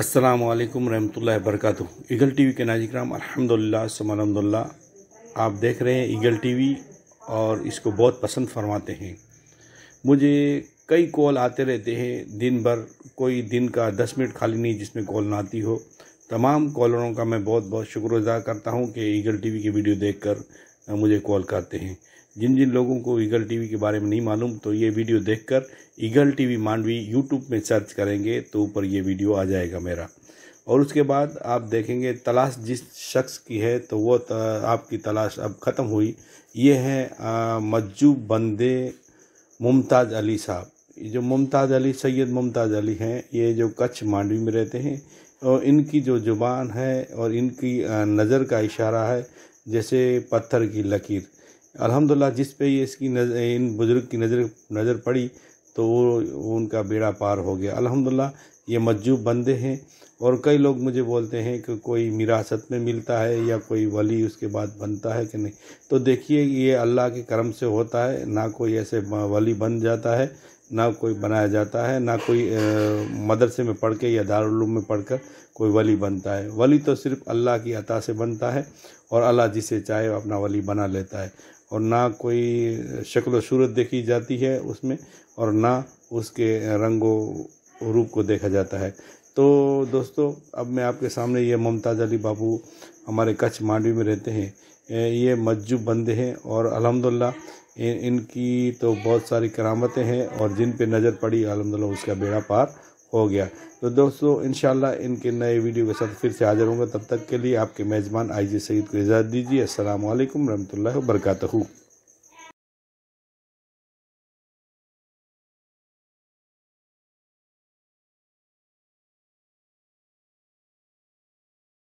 السلام علیکم رحمت رحمۃ اللہ وبرکاتہ ایگل ٹی وی کے ناجی کرام الحمدللہ السلام سم الحمد للہ آپ دیکھ رہے ہیں ایگل ٹی وی اور اس کو بہت پسند فرماتے ہیں مجھے کئی کال آتے رہتے ہیں دن بھر کوئی دن کا دس منٹ خالی نہیں جس میں کال نہ آتی ہو تمام کالروں کا میں بہت بہت شکر ادا کرتا ہوں کہ ایگل ٹی وی کی ویڈیو دیکھ کر مجھے کال کرتے ہیں جن جن لوگوں کو ایگل ٹی وی کے بارے میں نہیں معلوم تو یہ ویڈیو دیکھ کر eagle T V Mandvi YouTube میں سرچ کریں گے تو اوپر یہ ویڈیو آ جائے گا میرا اور اس کے بعد آپ دیکھیں گے تلاش جس شخص کی ہے تو وہ آپ کی تلاش اب ختم ہوئی یہ ہے مجو بندے ممتاز علی صاحب جو ممتاز علی سید ممتاز علی ہیں یہ جو کچھ مانڈوی میں رہتے ہیں اور ان کی جو زبان ہے اور ان کی نظر کا اشارہ ہے جیسے پتھر کی لکیر الحمدللہ جس پہ یہ اس کی نظر ان بزرگ کی نظر نظر پڑی تو وہ ان کا بیڑا پار ہو گیا الحمدللہ یہ مجوب بندے ہیں اور کئی لوگ مجھے بولتے ہیں کہ کوئی مراست میں ملتا ہے یا کوئی ولی اس کے بعد بنتا ہے کہ نہیں تو دیکھیے یہ اللہ کے کرم سے ہوتا ہے نہ کوئی ایسے ولی بن جاتا ہے نہ کوئی بنایا جاتا ہے نہ کوئی مدرسے میں پڑھ کے یا دارالعلوم میں پڑھ کر کوئی ولی بنتا ہے ولی تو صرف اللہ کی عطا سے بنتا ہے اور اللہ جسے چاہے اپنا ولی بنا لیتا ہے اور نہ کوئی شکل و صورت دیکھی جاتی ہے اس میں اور نہ اس کے رنگ و روپ کو دیکھا جاتا ہے تو دوستو اب میں آپ کے سامنے یہ ممتاز علی بابو ہمارے کچھ مانڈوی میں رہتے ہیں یہ مجب بندے ہیں اور الحمدللہ ان کی تو بہت ساری کرامتیں ہیں اور جن پہ نظر پڑی الحمدللہ اس کا بیڑا پار ہو گیا تو دوستو انشاءاللہ ان کے نئے ویڈیو کے ساتھ پھر سے حاضر ہوں گا تب تک کے لیے آپ کے میزبان آئی جی سعید کو اجازت دیجیے السلام علیکم رحمۃ اللہ وبرکاتہ